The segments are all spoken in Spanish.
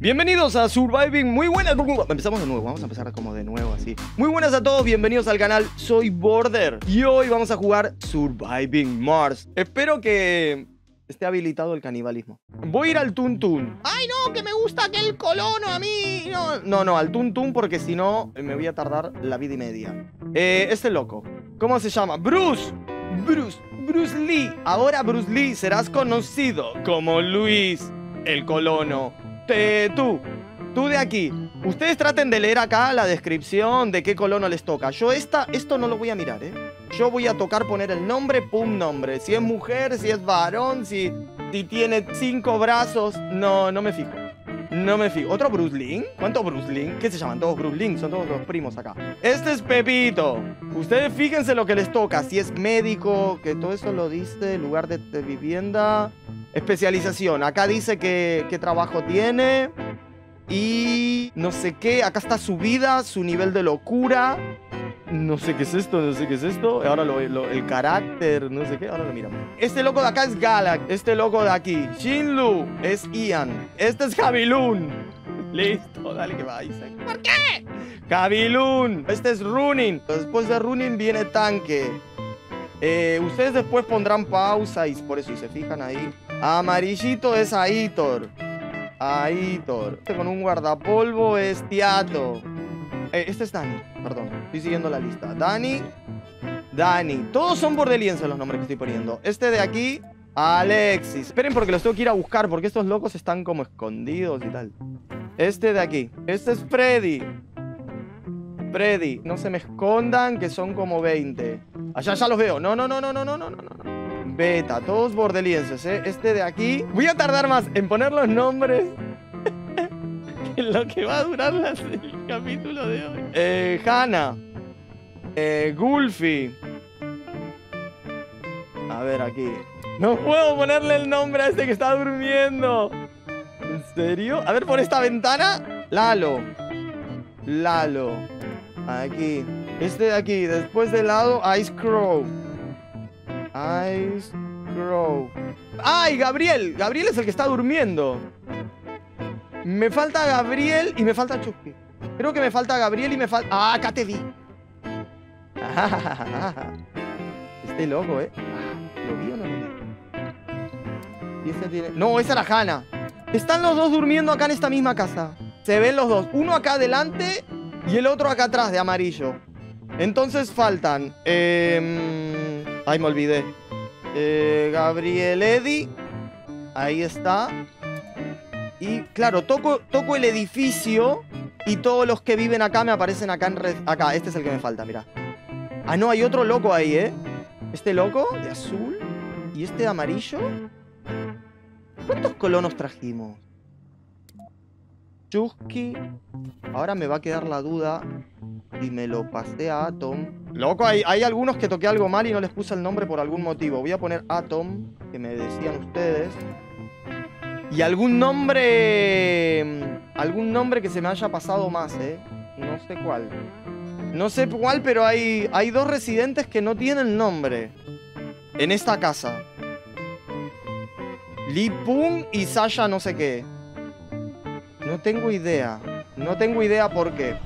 Bienvenidos a Surviving, muy buenas. Empezamos de nuevo, vamos a empezar como de nuevo así. Muy buenas a todos, bienvenidos al canal. Soy Border y hoy vamos a jugar Surviving Mars. Espero que esté habilitado el canibalismo. Voy a ir al Tuntun. ¡Ay, no! Que me gusta aquel colono a mí. No, no, al Tuntun porque si no me voy a tardar la vida y media. Eh, este loco. ¿Cómo se llama? ¡Bruce! Bruce, Bruce Lee. Ahora Bruce Lee serás conocido como Luis el Colono tú, tú de aquí. Ustedes traten de leer acá la descripción de qué colono les toca. Yo esta, esto no lo voy a mirar, ¿eh? Yo voy a tocar poner el nombre, pum, nombre. Si es mujer, si es varón, si, tiene cinco brazos. No, no me fijo. No me fijo. ¿Otro Bruce Link? ¿Cuánto Bruce Link? ¿Qué se llaman? Todos Bruce Link, son todos los primos acá. Este es Pepito. Ustedes fíjense lo que les toca. Si es médico, que todo eso lo dice, lugar de vivienda. Especialización. Acá dice que, qué trabajo tiene y no sé qué. Acá está su vida, su nivel de locura. No sé qué es esto, no sé qué es esto. Ahora lo, el carácter, no sé qué. Ahora lo miramos. Este loco de acá es Galak. Este loco de aquí, Shinlu, es Ian. Este es Jabilun Listo, dale que va, Isaac. ¿Por qué? Jabilun Este es Runin. Después de Runin viene Tanque. Eh, ustedes después pondrán pausa y por eso, y se fijan ahí, Amarillito es Aitor. Aitor. Este con un guardapolvo es Teato. Eh, este es Dani, perdón. Estoy siguiendo la lista. Dani. Dani. Todos son bordeliense los nombres que estoy poniendo. Este de aquí, Alexis. Esperen porque los tengo que ir a buscar porque estos locos están como escondidos y tal. Este de aquí. Este es Freddy. Freddy, no se me escondan que son como 20. Allá ya los veo. No, no, no, no, no, no, no, no. Beta, todos bordelienses, ¿eh? Este de aquí... Voy a tardar más en poner los nombres que lo que va a durar el capítulo de hoy. Eh, Hanna Eh, Gulfi. A ver, aquí. No puedo ponerle el nombre a este que está durmiendo. ¿En serio? A ver, por esta ventana. Lalo. Lalo. Aquí. Este de aquí. Después del lado, Ice Crow. Ice Grow ¡Ay, Gabriel! Gabriel es el que está durmiendo. Me falta Gabriel y me falta Chucky Creo que me falta Gabriel y me falta... ¡Ah, acá te vi! Este loco, ¿eh? ¿Lo vi o no lo vi? No, esa era Hanna. Están los dos durmiendo acá en esta misma casa. Se ven los dos. Uno acá adelante y el otro acá atrás de amarillo. Entonces faltan... Eh... Ay, me olvidé. Eh, Gabriel Eddy. Ahí está. Y claro, toco, toco el edificio y todos los que viven acá me aparecen acá en red. Acá, este es el que me falta, mira. Ah, no, hay otro loco ahí, ¿eh? Este loco de azul y este de amarillo. ¿Cuántos colonos trajimos? Chusky. Ahora me va a quedar la duda y me lo pasé a Atom. Loco, hay, algunos que toqué algo mal y no les puse el nombre por algún motivo. Voy a poner Atom, que me decían ustedes. Y algún nombre. Algún nombre que se me haya pasado más, ¿eh? No sé cuál. No sé cuál, pero hay, hay dos residentes que no tienen nombre. En esta casa. Lee Pung y Sasha no sé qué. No tengo idea. No tengo idea por qué.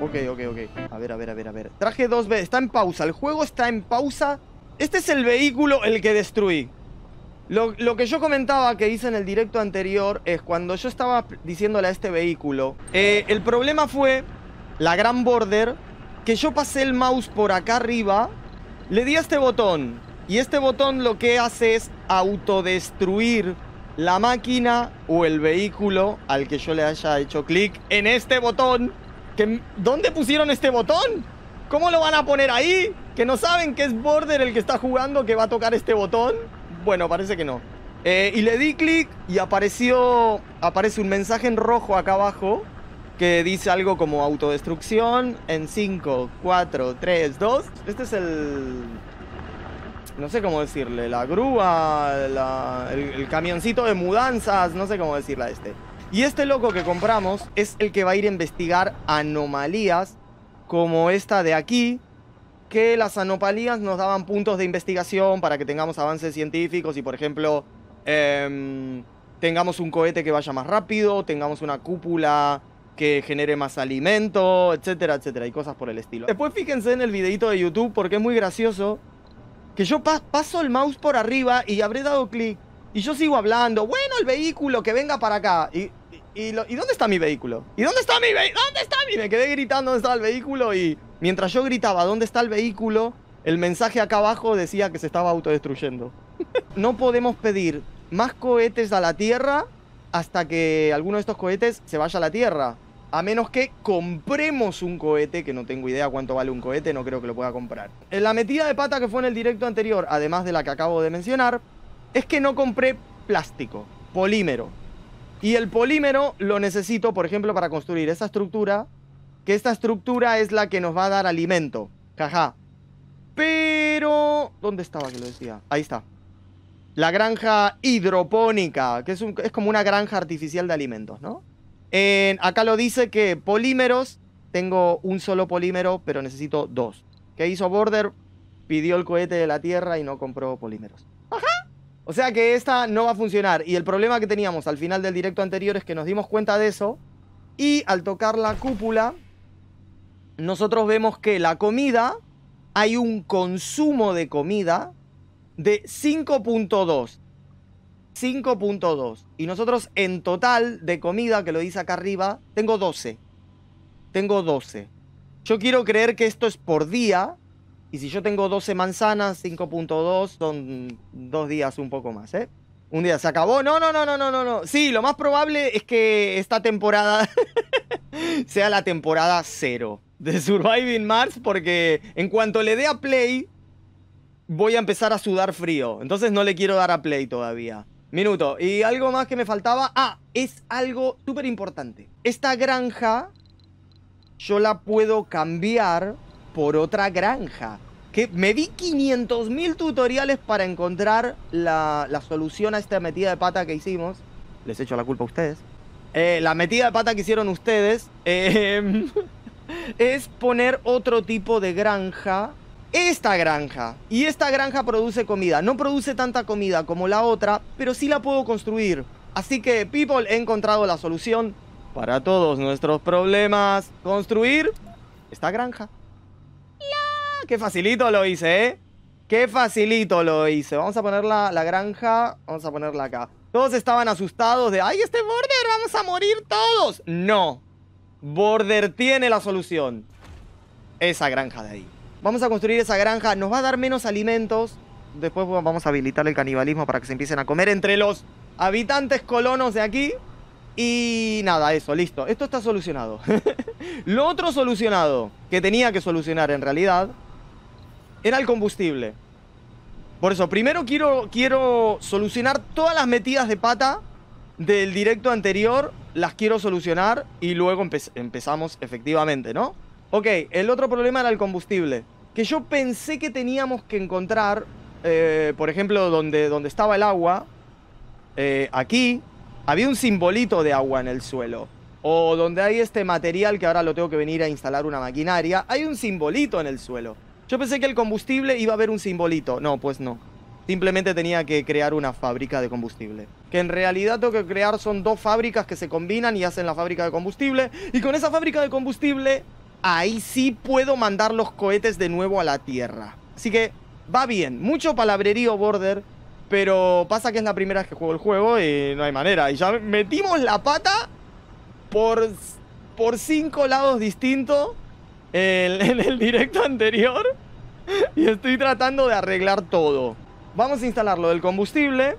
Ok, ok, ok. A ver, a ver, a ver, a ver. Traje 2B Está en pausa. El juego está en pausa. Este es el vehículo el que destruí. Lo, que yo comentaba que hice en el directo anterior es cuando yo estaba diciéndole a este vehículo, eh, el problema fue la gran border, que yo pasé el mouse por acá arriba, le di a este botón y este botón lo que hace es autodestruir la máquina o el vehículo al que yo le haya hecho clic en este botón. ¿Dónde pusieron este botón? ¿Cómo lo van a poner ahí? ¿Que no saben que es Border el que está jugando que va a tocar este botón? Bueno, parece que no. Eh, y le di clic y apareció, aparece un mensaje en rojo acá abajo que dice algo como autodestrucción en 5, 4, 3, 2. Este es el, no sé cómo decirle, la grúa, el, camioncito de mudanzas, no sé cómo decirle a este. Y este loco que compramos es el que va a ir a investigar anomalías como esta de aquí, que las anomalías nos daban puntos de investigación para que tengamos avances científicos y, por ejemplo, em, tengamos un cohete que vaya más rápido, tengamos una cúpula que genere más alimento, etcétera, etcétera, y cosas por el estilo. Después fíjense en el videito de YouTube porque es muy gracioso que yo paso el mouse por arriba y habré dado clic y yo sigo hablando, bueno, el vehículo que venga para acá. Y, y, dónde está mi vehículo? ¿Y dónde está mi vehículo? ¿Dónde está mi? Me quedé gritando dónde estaba el vehículo y mientras yo gritaba dónde está el vehículo, el mensaje acá abajo decía que se estaba autodestruyendo. no podemos pedir más cohetes a la Tierra hasta que alguno de estos cohetes se vaya a la Tierra. A menos que compremos un cohete, que no tengo idea cuánto vale un cohete, no creo que lo pueda comprar. En eh, la metida de pata que fue en el directo anterior, además de la que acabo de mencionar, es que no compré plástico, polímero. Y el polímero lo necesito, por ejemplo, para construir esta estructura, que esta estructura es la que nos va a dar alimento. Jaja. Pero... ¿Dónde estaba que lo decía? Ahí está. La granja hidropónica, que es como una granja artificial de alimentos, ¿no? acá lo dice que polímeros, tengo un solo polímero, pero necesito dos. ¿Qué hizo Border? Pidió el cohete de la Tierra y no compró polímeros. Ajá. O sea que esta no va a funcionar. Y el problema que teníamos al final del directo anterior es que nos dimos cuenta de eso. Y al tocar la cúpula, nosotros vemos que la comida, hay un consumo de comida de 5.2. 5.2. Y nosotros en total de comida, que lo dice acá arriba, tengo 12. Tengo 12. Yo quiero creer que esto es por día. Y si yo tengo 12 manzanas, 5.2 son dos días un poco más, ¿eh? Un día se acabó. No, no, no, no, no, no, no. Sí, lo más probable es que esta temporada sea la temporada cero de Surviving Mars porque en cuanto le dé a play voy a empezar a sudar frío. Entonces no le quiero dar a play todavía. Minuto. Y algo más que me faltaba. Ah, es algo súper importante. Esta granja yo la puedo cambiar por otra granja. Que me di 500.000 tutoriales para encontrar la, solución a esta metida de pata que hicimos. Les echo la culpa a ustedes. Eh, la metida de pata que hicieron ustedes eh, es poner otro tipo de granja esta granja. Y esta granja produce comida. No produce tanta comida como la otra, pero sí la puedo construir. Así que, people, he encontrado la solución para todos nuestros problemas. Construir esta granja. ¡Qué facilito lo hice, eh! ¡Qué facilito lo hice! Vamos a poner la, la granja, vamos a ponerla acá. Todos estaban asustados de, ¡ay, este border, vamos a morir todos! No, border tiene la solución. Esa granja de ahí. Vamos a construir esa granja, nos va a dar menos alimentos. Después vamos a habilitar el canibalismo para que se empiecen a comer entre los habitantes colonos de aquí. Y nada, eso, listo. Esto está solucionado. Lo otro solucionado que tenía que solucionar en realidad era el combustible. Por eso, primero quiero, quiero solucionar todas las metidas de pata del directo anterior. Las quiero solucionar y luego empezamos efectivamente, ¿no? Ok, el otro problema era el combustible. Que yo pensé que teníamos que encontrar, eh, por ejemplo, donde, donde estaba el agua, eh, aquí había un simbolito de agua en el suelo. O donde hay este material que ahora lo tengo que venir a instalar una maquinaria, hay un simbolito en el suelo. Yo pensé que el combustible iba a haber un simbolito. No, pues no. Simplemente tenía que crear una fábrica de combustible. Que en realidad tengo que crear son dos fábricas que se combinan y hacen la fábrica de combustible. Y con esa fábrica de combustible ahí sí puedo mandar los cohetes de nuevo a la Tierra. Así que va bien. Mucho palabrerío border, pero pasa que es la primera vez que juego el juego y no hay manera. Y ya metimos la pata por, por cinco lados distintos en, en el directo anterior. Y estoy tratando de arreglar todo. Vamos a instalar lo del combustible,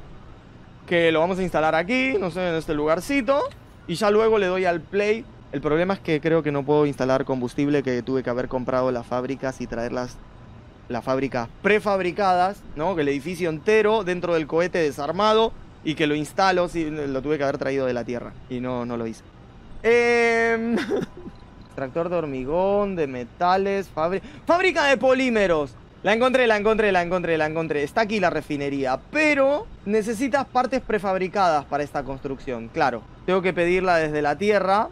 que lo vamos a instalar aquí, no sé, en este lugarcito. Y ya luego le doy al play el problema es que creo que no puedo instalar combustible que tuve que haber comprado las fábricas y traerlas las fábricas prefabricadas, ¿no? Que el edificio entero dentro del cohete desarmado y que lo instalo, si lo tuve que haber traído de la tierra y no, no lo hice. Em, tractor de hormigón, de metales, ¡Fábrica de polímeros! La encontré, la encontré, la encontré, la encontré. Está aquí la refinería, pero necesitas partes prefabricadas para esta construcción, claro. Tengo que pedirla desde la tierra,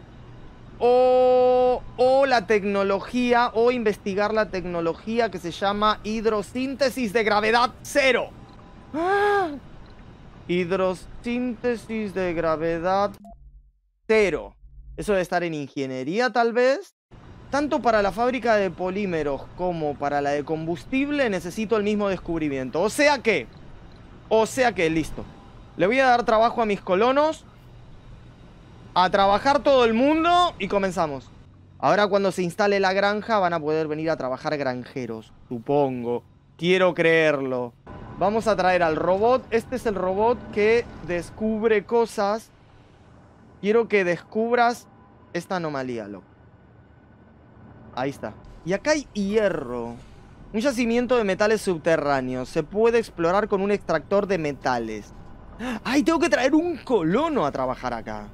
o, o la tecnología o investigar la tecnología que se llama hidrosíntesis de gravedad cero. Ah, hidrosíntesis de gravedad cero. Eso de estar en ingeniería tal vez. Tanto para la fábrica de polímeros como para la de combustible necesito el mismo descubrimiento. O sea que, o sea que, listo. Le voy a dar trabajo a mis colonos a trabajar todo el mundo y comenzamos. Ahora cuando se instale la granja van a poder venir a trabajar granjeros, supongo. Quiero creerlo. Vamos a traer al robot. Este es el robot que descubre cosas. Quiero que descubras esta anomalía, loco. Ahí está. Y acá hay hierro. Un yacimiento de metales subterráneos. Se puede explorar con un extractor de metales. ¡Ay, tengo que traer un colono a trabajar acá!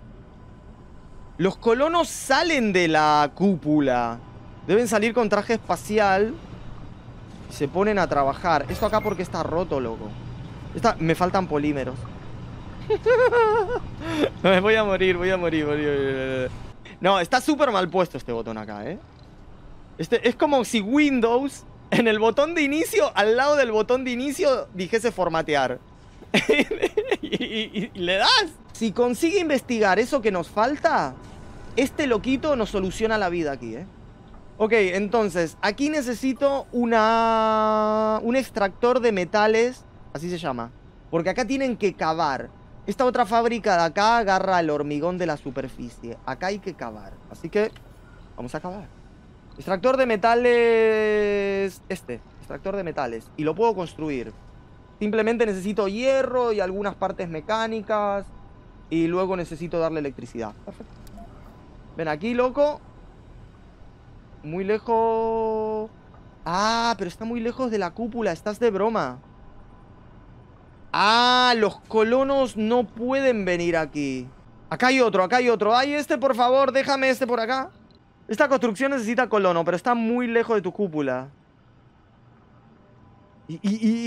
Los colonos salen de la cúpula. Deben salir con traje espacial. Y se ponen a trabajar. Esto acá porque está roto, loco. me faltan polímeros. me voy a morir, voy a morir, morir. No, está súper mal puesto este botón acá, ¿eh? Este, es como si Windows en el botón de inicio, al lado del botón de inicio, dijese formatear. y le das. Si consigue investigar eso que nos falta, este loquito nos soluciona la vida aquí, ¿eh? Ok, entonces, aquí necesito una... un extractor de metales, así se llama. Porque acá tienen que cavar. Esta otra fábrica de acá agarra el hormigón de la superficie. Acá hay que cavar. Así que vamos a cavar. Extractor de metales... Este, extractor de metales. Y lo puedo construir. Simplemente necesito hierro y algunas partes mecánicas. Y luego necesito darle electricidad. Ven aquí, loco. Muy lejos... Ah, pero está muy lejos de la cúpula. Estás de broma. Ah, los colonos no pueden venir aquí. Acá hay otro, acá hay otro. Ay, este, por favor, déjame este por acá. Esta construcción necesita colono, pero está muy lejos de tu cúpula. ¿Y,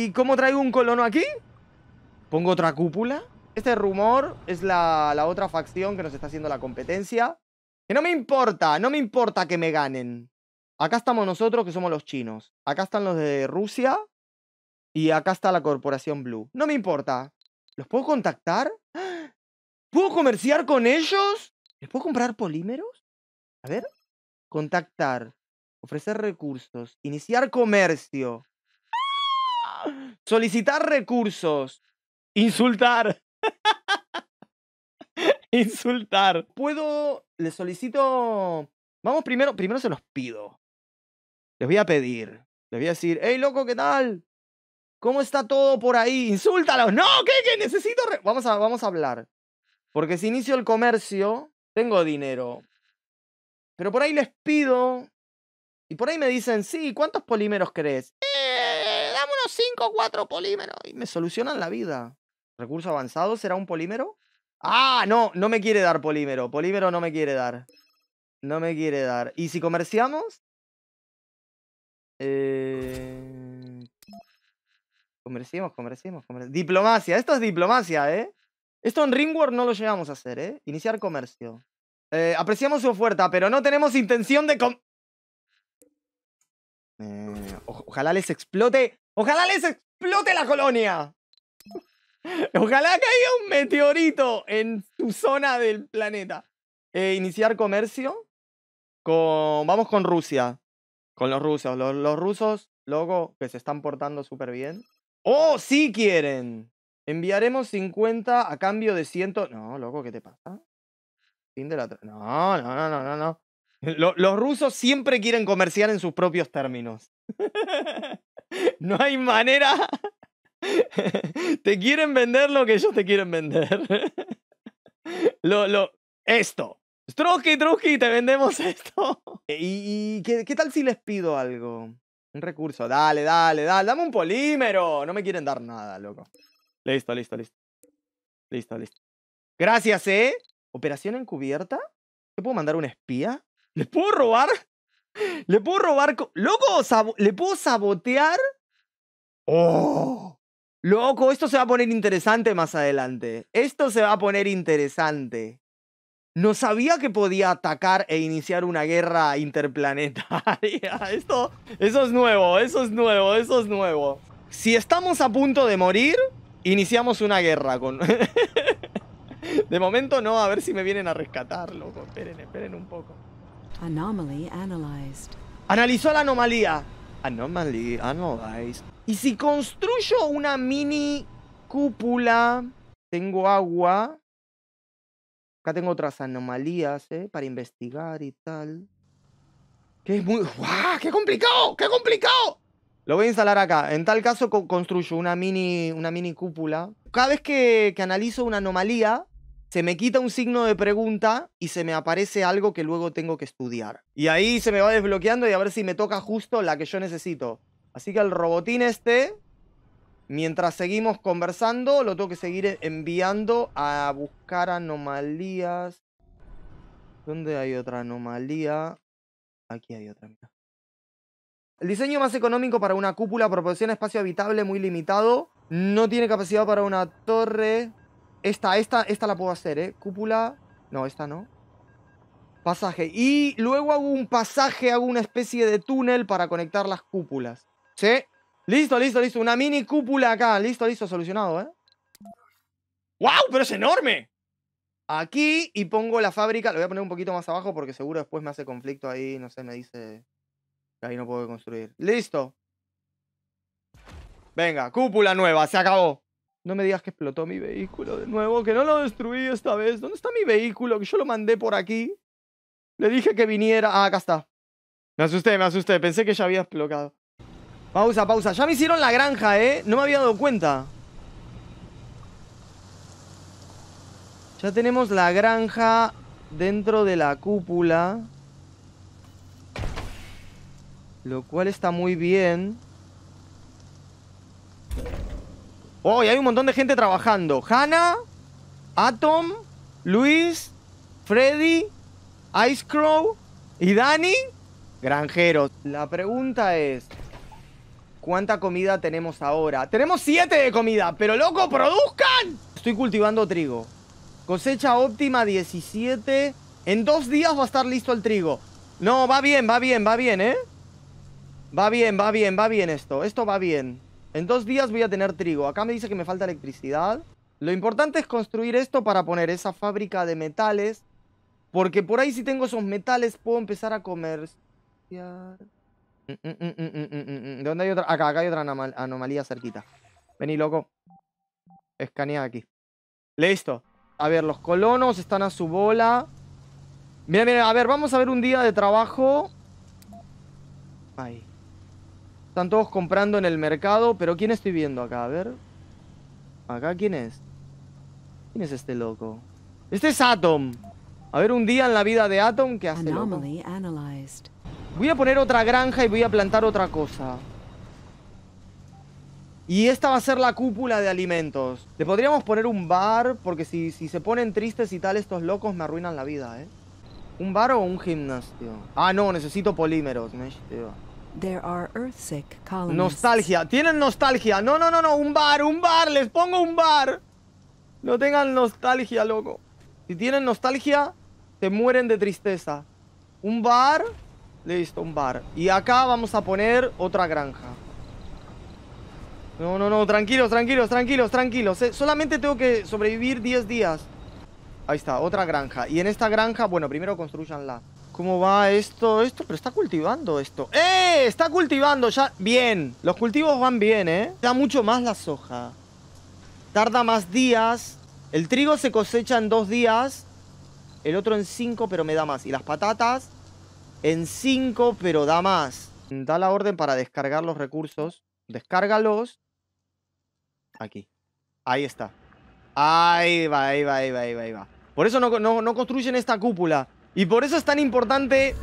y cómo traigo un colono aquí? ¿Pongo otra cúpula? Este rumor es la, otra facción que nos está haciendo la competencia. Que no me importa, no me importa que me ganen. Acá estamos nosotros que somos los chinos. Acá están los de Rusia. Y acá está la corporación Blue. No me importa. ¿Los puedo contactar? ¿Puedo comerciar con ellos? ¿Les puedo comprar polímeros? A ver. Contactar. Ofrecer recursos. Iniciar comercio. Solicitar recursos. Insultar. Insultar. Puedo. les solicito. Vamos primero. Primero se los pido. Les voy a pedir. Les voy a decir, hey loco, ¿qué tal? ¿Cómo está todo por ahí? Insúltalos. No, ¿qué? ¿Qué? Necesito. Vamos, a, vamos a hablar. Porque si inicio el comercio, tengo dinero. Pero por ahí les pido. Y por ahí me dicen, sí, ¿cuántos polímeros crees? Eh, dame unos 5 o 4 polímeros. Y me solucionan la vida. Recurso avanzado, ¿será un polímero? ¡Ah! No, no me quiere dar polímero. Polímero no me quiere dar. No me quiere dar. ¿Y si comerciamos? Eh... Comerciamos, comerciamos, comerciamos. Diplomacia, esto es diplomacia, ¿eh? Esto en Ringworld no lo llegamos a hacer, ¿eh? Iniciar comercio. Eh, apreciamos su oferta, pero no tenemos intención de... Com eh, ojalá les explote... ¡Ojalá les explote la colonia! Ojalá caiga un meteorito en tu zona del planeta. Eh, iniciar comercio con. Vamos con Rusia. Con los rusos. Los, rusos, loco, que se están portando súper bien. ¡Oh, sí quieren! Enviaremos 50 a cambio de 100. No, loco, ¿qué te pasa? Fin de la. No, no, no, no, no. los rusos siempre quieren comerciar en sus propios términos. no hay manera te quieren vender lo que ellos te quieren vender. lo, lo, esto. Trotsky, Trotsky, te vendemos esto. E, ¿Y, y qué tal si les pido algo? Un recurso. Dale, dale, dale. Dame un polímero. No me quieren dar nada, loco. Listo, listo, listo. Listo, listo. Gracias, ¿eh? ¿Operación encubierta? ¿Le puedo mandar un espía? ¿Le puedo robar? ¿Le puedo robar? ¿Loco? ¿Le puedo sabotear? ¡Oh! Loco, esto se va a poner interesante más adelante. Esto se va a poner interesante. No sabía que podía atacar e iniciar una guerra interplanetaria. Esto, eso es nuevo, eso es nuevo, eso es nuevo. Si estamos a punto de morir, iniciamos una guerra con... de momento no, a ver si me vienen a rescatar, loco. Esperen, esperen un poco. Anomaly analyzed. Analizó la anomalía. Anomaly analyzed. Y si construyo una mini cúpula, tengo agua. Acá tengo otras anomalías, ¿eh? Para investigar y tal. Que es ¡Qué complicado! ¡Qué complicado! Lo voy a instalar acá. En tal caso construyo una mini, una mini cúpula. Cada vez que, que analizo una anomalía, se me quita un signo de pregunta y se me aparece algo que luego tengo que estudiar. Y ahí se me va desbloqueando y a ver si me toca justo la que yo necesito. Así que el robotín este, mientras seguimos conversando, lo tengo que seguir enviando a buscar anomalías. ¿Dónde hay otra anomalía? Aquí hay otra, mira. El diseño más económico para una cúpula proporciona espacio habitable muy limitado. No tiene capacidad para una torre. Esta, esta, esta la puedo hacer, ¿eh? Cúpula. No, esta no. Pasaje. Y luego hago un pasaje, hago una especie de túnel para conectar las cúpulas. ¿Sí? Listo, listo, listo. Una mini cúpula acá. Listo, listo, solucionado, ¿eh? ¡Wow! ¡Pero es enorme! Aquí y pongo la fábrica. Lo voy a poner un poquito más abajo porque seguro después me hace conflicto ahí. No sé, me dice que ahí no puedo construir. ¡Listo! Venga, cúpula nueva. Se acabó. No me digas que explotó mi vehículo de nuevo, que no lo destruí esta vez. ¿Dónde está mi vehículo? Que yo lo mandé por aquí. Le dije que viniera. Ah, acá está. Me asusté, me asusté. Pensé que ya había explotado. Pausa, pausa. Ya me hicieron la granja, ¿eh? No me había dado cuenta. Ya tenemos la granja dentro de la cúpula. Lo cual está muy bien. ¡Oh! Y hay un montón de gente trabajando. Hannah, Atom, Luis, Freddy, ¿Icecrow? y Dani. Granjeros. La pregunta es... ¿Cuánta comida tenemos ahora? Tenemos 7 de comida, pero loco, produzcan. Estoy cultivando trigo. Cosecha óptima 17. En dos días va a estar listo el trigo. No, va bien, va bien, va bien, ¿eh? Va bien, va bien, va bien esto. Esto va bien. En dos días voy a tener trigo. Acá me dice que me falta electricidad. Lo importante es construir esto para poner esa fábrica de metales. Porque por ahí si tengo esos metales puedo empezar a comerciar. Mm, mm, mm, ¿Dónde hay otra? Acá, acá hay otra anomalía cerquita. Vení, loco. Escanea aquí. Listo. A ver, los colonos están a su bola. Mira, mira, a ver, vamos a ver un día de trabajo. Ahí. Están todos comprando en el mercado, pero ¿quién estoy viendo acá? A ver. ¿Acá quién es? ¿Quién es este loco? Este es Atom. A ver, un día en la vida de Atom que hace loco. Voy a poner otra granja y voy a plantar otra cosa. Y esta va a ser la cúpula de alimentos. Le podríamos poner un bar, porque si, se ponen tristes y tal, estos locos me arruinan la vida, ¿eh? ¿Un bar o un gimnasio? Ah, no, necesito polímeros. There nostalgia. Tienen nostalgia. No, no, no, no. Un bar, un bar. Les pongo un bar. No tengan nostalgia, loco. Si tienen nostalgia, se mueren de tristeza. Un bar Listo, un bar. Y acá vamos a poner otra granja. No, no, no, tranquilos, tranquilos, tranquilos, tranquilos. Eh. Solamente tengo que sobrevivir 10 días. Ahí está, otra granja. Y en esta granja, bueno, primero construyanla. ¿Cómo va esto? Esto, pero está cultivando esto. ¡Eh! Está cultivando ya. Bien. Los cultivos van bien, ¿eh? Da mucho más la soja. Tarda más días. El trigo se cosecha en dos días. El otro en cinco, pero me da más. Y las patatas en 5, pero da más. Da la orden para descargar los recursos. Descárgalos. Aquí. Ahí está. Ahí va, ahí va, ahí va, ahí va, Por eso no, construyen esta cúpula. Y por eso es tan importante...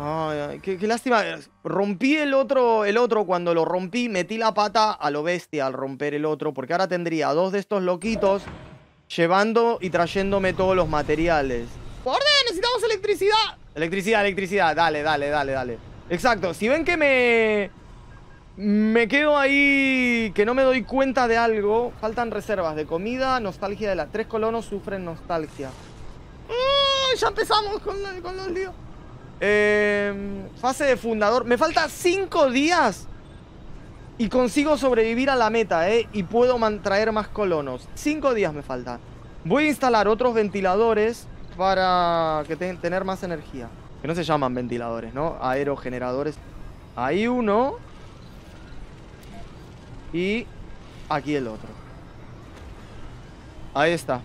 Ay, qué, qué, lástima. Rompí el otro, el otro. Cuando lo rompí, metí la pata a lo bestia al romper el otro. Porque ahora tendría dos de estos loquitos llevando y trayéndome todos los materiales. ¡Orden! ¡Necesitamos electricidad! Electricidad, electricidad. Dale, dale, dale, dale. Exacto. Si ven que me... Me quedo ahí que no me doy cuenta de algo. Faltan reservas de comida, nostalgia de las... Tres colonos sufren nostalgia. ¡Eh! ya empezamos con, los líos. Em, fase de fundador. Me faltan cinco días. Y consigo sobrevivir a la meta, ¿eh? Y puedo traer más colonos. Cinco días me falta. Voy a instalar otros ventiladores para que tener más energía. Que no se llaman ventiladores, ¿no? Aerogeneradores. Ahí uno. Y aquí el otro. Ahí está.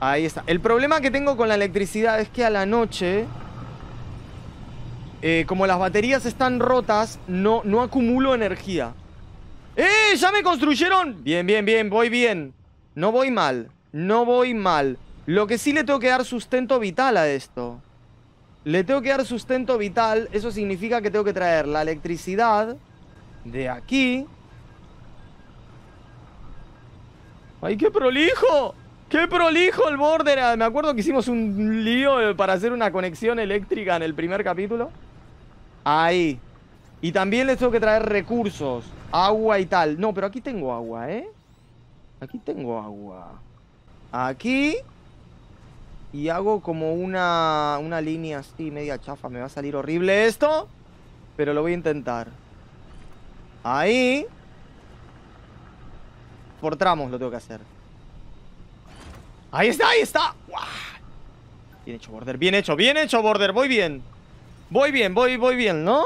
Ahí está. El problema que tengo con la electricidad es que a la noche... Eh, como las baterías están rotas, no, no acumulo energía. ¡Eh! ¡Ya me construyeron! Bien, bien, bien. Voy bien. No voy mal. No voy mal. Lo que sí le tengo que dar sustento vital a esto. Le tengo que dar sustento vital. Eso significa que tengo que traer la electricidad de aquí. ¡Ay, qué prolijo! ¡Qué prolijo el border! Ah, me acuerdo que hicimos un lío eh, para hacer una conexión eléctrica en el primer capítulo. Ahí. Y también le tengo que traer recursos. Agua y tal. No, pero aquí tengo agua, ¿eh? Aquí tengo agua. Aquí y hago como una, una línea así, media chafa. Me va a salir horrible esto. Pero lo voy a intentar. Ahí. Por tramos lo tengo que hacer. Ahí está, ahí está. Bien hecho, Border. Bien hecho, bien hecho, Border. Voy bien. Voy bien, voy, voy bien, ¿no?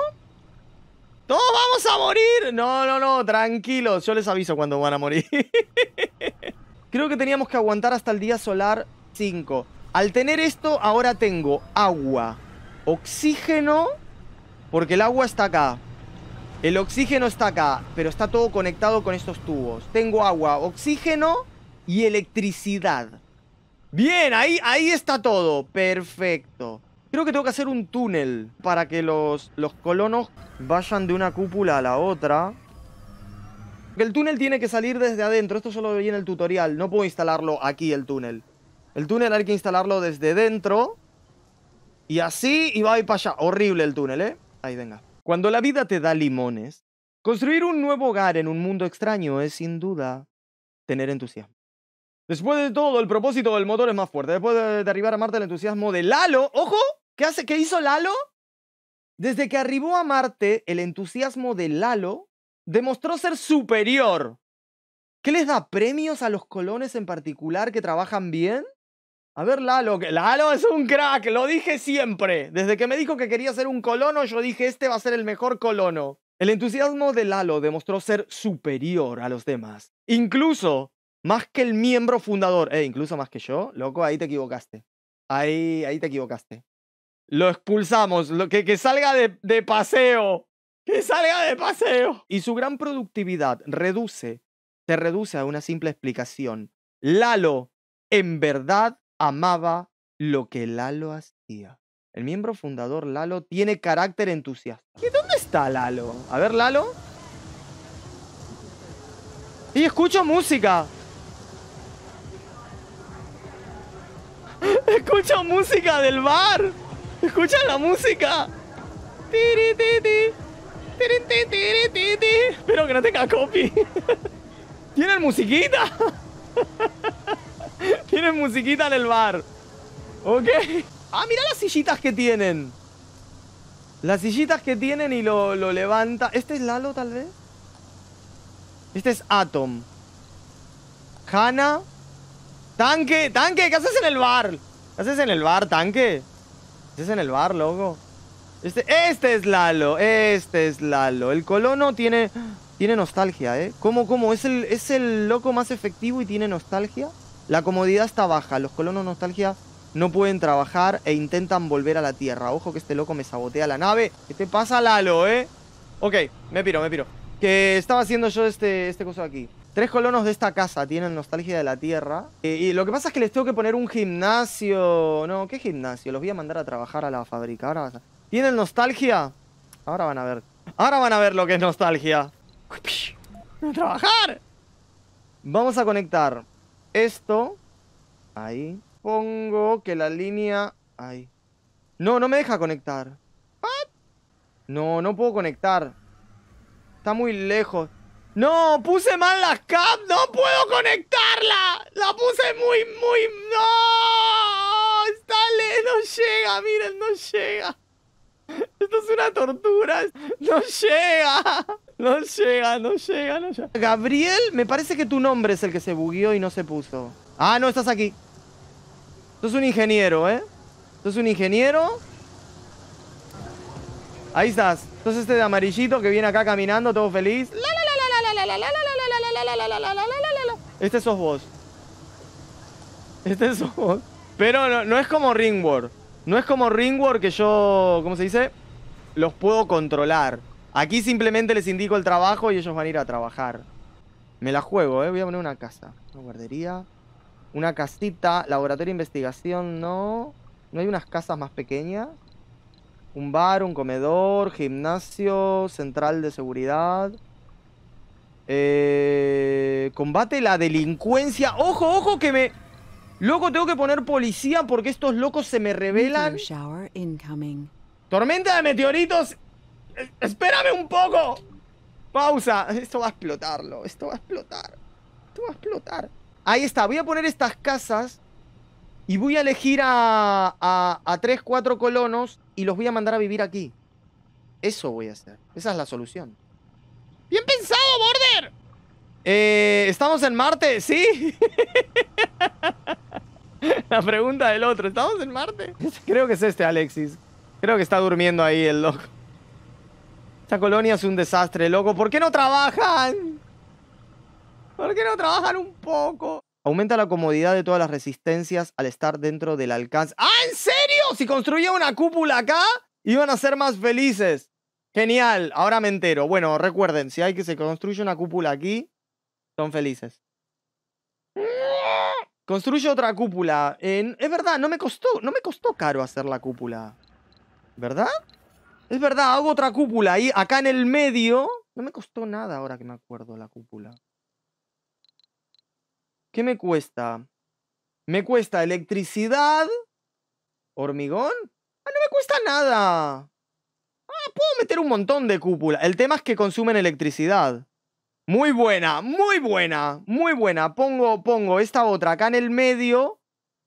¡Todos vamos a morir! No, no, no, tranquilos. Yo les aviso cuando van a morir. Creo que teníamos que aguantar hasta el día solar 5. Al tener esto, ahora tengo agua, oxígeno, porque el agua está acá. El oxígeno está acá, pero está todo conectado con estos tubos. Tengo agua, oxígeno y electricidad. Bien, ahí, ahí está todo. Perfecto. Creo que tengo que hacer un túnel para que los, los colonos vayan de una cúpula a la otra. el túnel tiene que salir desde adentro. Esto solo vi en el tutorial. No puedo instalarlo aquí, el túnel. El túnel hay que instalarlo desde dentro. Y así, y va y para allá. Horrible el túnel, ¿eh? Ahí, venga. Cuando la vida te da limones, construir un nuevo hogar en un mundo extraño es sin duda tener entusiasmo. Después de todo, el propósito del motor es más fuerte. Después de, arribar a Marte, el entusiasmo de Lalo. ¡Ojo! ¿Qué, hace? ¿Qué hizo Lalo? Desde que arribó a Marte, el entusiasmo de Lalo demostró ser superior. ¿Qué les da premios a los colones en particular que trabajan bien? A ver, Lalo, Lalo es un crack, lo dije siempre. Desde que me dijo que quería ser un colono, yo dije, este va a ser el mejor colono. El entusiasmo de Lalo demostró ser superior a los demás. Incluso más que el miembro fundador. Eh, incluso más que yo. Loco, ahí te equivocaste. Ahí, ahí te equivocaste. Lo expulsamos. Lo, que, que salga de, de paseo. Que salga de paseo. Y su gran productividad reduce, se reduce a una simple explicación. Lalo en verdad amaba lo que Lalo hacía. El miembro fundador Lalo tiene carácter entusiasta. ¿Y dónde está Lalo? A ver, Lalo. Y escucho música. Escucho música del bar. Escucha la música. Espero que no tenga copy. Tienen musiquita. Tienen musiquita en el bar. Ok. Ah, mira las sillitas que tienen. Las sillitas que tienen y lo, levanta. ¿Este es Lalo, tal vez? Este es Atom. Hanna. Tanque, tanque, ¿qué haces en el bar? ¿Qué haces en el bar, tanque? ¿Qué haces en el bar, loco? Este, este es Lalo, este es Lalo. El colono tiene, tiene nostalgia, ¿eh? ¿Cómo, cómo? ¿Es el, ¿Es el loco más efectivo y tiene nostalgia? La comodidad está baja, los colonos nostalgia no pueden trabajar e intentan volver a la tierra. Ojo que este loco me sabotea la nave. ¿Qué te pasa, Lalo, eh? Ok, me piro, me piro. Que estaba haciendo yo este, este coso aquí. Tres colonos de esta casa tienen nostalgia de la tierra. Eh, y lo que pasa es que les tengo que poner un gimnasio. No, ¿qué gimnasio? Los voy a mandar a trabajar a la fábrica. Ahora ¿Tienen nostalgia? Ahora van a ver. Ahora van a ver lo que es nostalgia. ¡Trabajar! Vamos a conectar esto. Ahí. Pongo que la línea... Ahí. No, no me deja conectar. No, no puedo conectar. Está muy lejos. ¡No! ¡Puse mal las caps! ¡No puedo conectarla! ¡La puse muy, muy... ¡No! Está lejos, No llega, miren, no llega. Esto es una tortura. No llega. No llega, no llega, no llega. Gabriel, me parece que tu nombre es el que se bugueó y no se puso. Ah, no, estás aquí. Tú Sos un ingeniero, ¿eh? Tú Sos un ingeniero. Ahí estás. Sos este de amarillito que viene acá caminando todo feliz. Este sos vos. Este sos vos. Pero no es como Ringworld. No es como Ringworld que yo, ¿cómo se dice? Los puedo controlar. Aquí simplemente les indico el trabajo y ellos van a ir a trabajar. Me la juego, ¿eh? Voy a poner una casa. Una guardería. Una casita. Laboratorio de investigación, no. ¿No hay unas casas más pequeñas? Un bar, un comedor, gimnasio, central de seguridad. Eh, combate la delincuencia. ¡Ojo, ojo! Que me... Loco, tengo que poner policía porque estos locos se me revelan. Tormenta de meteoritos. Eh, espérame un poco. Pausa. Esto va a explotarlo. Esto va a explotar. Esto va a explotar. Ahí está. Voy a poner estas casas. Y voy a elegir a, a, a 3, colonos. Y los voy a mandar a vivir aquí. Eso voy a hacer. Esa es la solución. Bien pensado, Border. Eh, Estamos en Marte, ¿sí? La pregunta del otro, ¿estamos en Marte? Creo que es este, Alexis. Creo que está durmiendo ahí el loco. Esta colonia es un desastre, loco. ¿Por qué no trabajan? ¿Por qué no trabajan un poco? Aumenta la comodidad de todas las resistencias al estar dentro del alcance. ¡Ah, en serio! Si construía una cúpula acá, iban a ser más felices. Genial, ahora me entero. Bueno, recuerden, si hay que se construye una cúpula aquí, son felices. Construyo otra cúpula. En... es verdad, no me costó, no me costó caro hacer la cúpula. ¿Verdad? Es verdad, hago otra cúpula ahí, acá en el medio. No me costó nada ahora que me acuerdo la cúpula. ¿Qué me cuesta? Me cuesta electricidad, hormigón. Ah, no me cuesta nada. Ah, puedo meter un montón de cúpula. El tema es que consumen electricidad. Muy buena, muy buena, muy buena. Pongo, pongo esta otra acá en el medio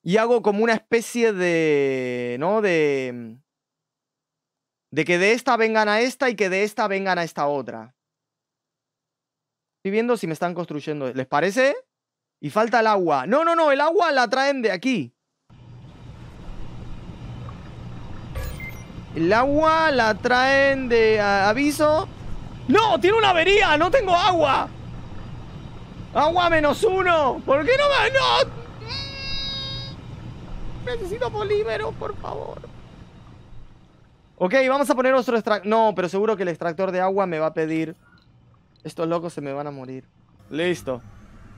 y hago como una especie de, ¿no? De... De que de esta vengan a esta y que de esta vengan a esta otra. Estoy viendo si me están construyendo. ¿Les parece? Y falta el agua. No, no, no, el agua la traen de aquí. El agua la traen de aviso. ¡No! ¡Tiene una avería! ¡No tengo agua! ¡Agua menos uno! ¿Por qué no me...? ¡No! Necesito polímero, por favor. Ok, vamos a poner otro extractor. No, pero seguro que el extractor de agua me va a pedir... Estos locos se me van a morir. Listo.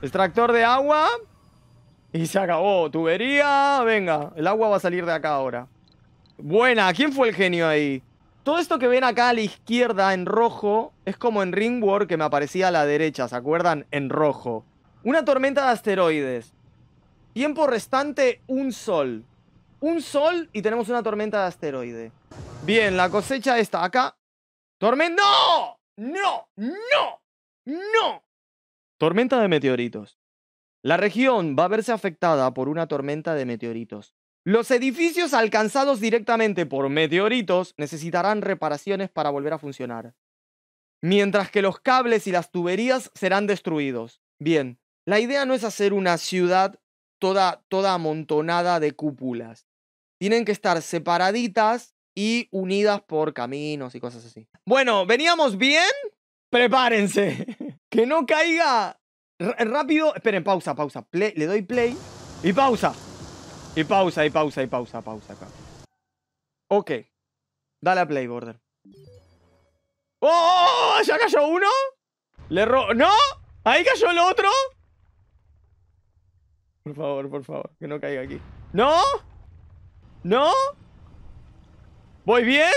Extractor de agua. Y se acabó. Tubería. Venga, el agua va a salir de acá ahora. Buena, ¿quién fue el genio ahí? Todo esto que ven acá a la izquierda en rojo es como en Ring War que me aparecía a la derecha, ¿se acuerdan? En rojo. Una tormenta de asteroides. Tiempo restante, un sol. Un sol y tenemos una tormenta de asteroide. Bien, la cosecha está acá. ¡Tormenta! ¡No! ¡No! ¡No! ¡No! Tormenta de meteoritos. La región va a verse afectada por una tormenta de meteoritos. Los edificios alcanzados directamente por meteoritos necesitarán reparaciones para volver a funcionar, mientras que los cables y las tuberías serán destruidos. Bien, la idea no es hacer una ciudad toda, toda amontonada de cúpulas. Tienen que estar separaditas y unidas por caminos y cosas así. Bueno, ¿veníamos bien? Prepárense. que no caiga rápido. Esperen, pausa, pausa. le doy play y pausa. Y pausa, y pausa, y pausa, pausa acá. Ok. Dale a play, border. ¡Oh, oh, oh, ¡Oh! ¿Ya cayó uno? Le ro... ¡No! ¡Ahí cayó el otro! Por favor, por favor, que no caiga aquí. ¡No! ¿No? ¿Voy bien?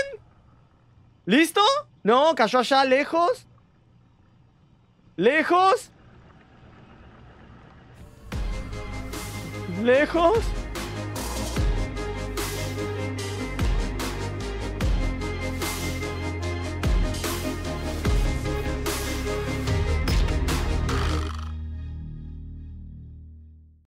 ¿Listo? No, cayó allá, lejos. Lejos. Lejos.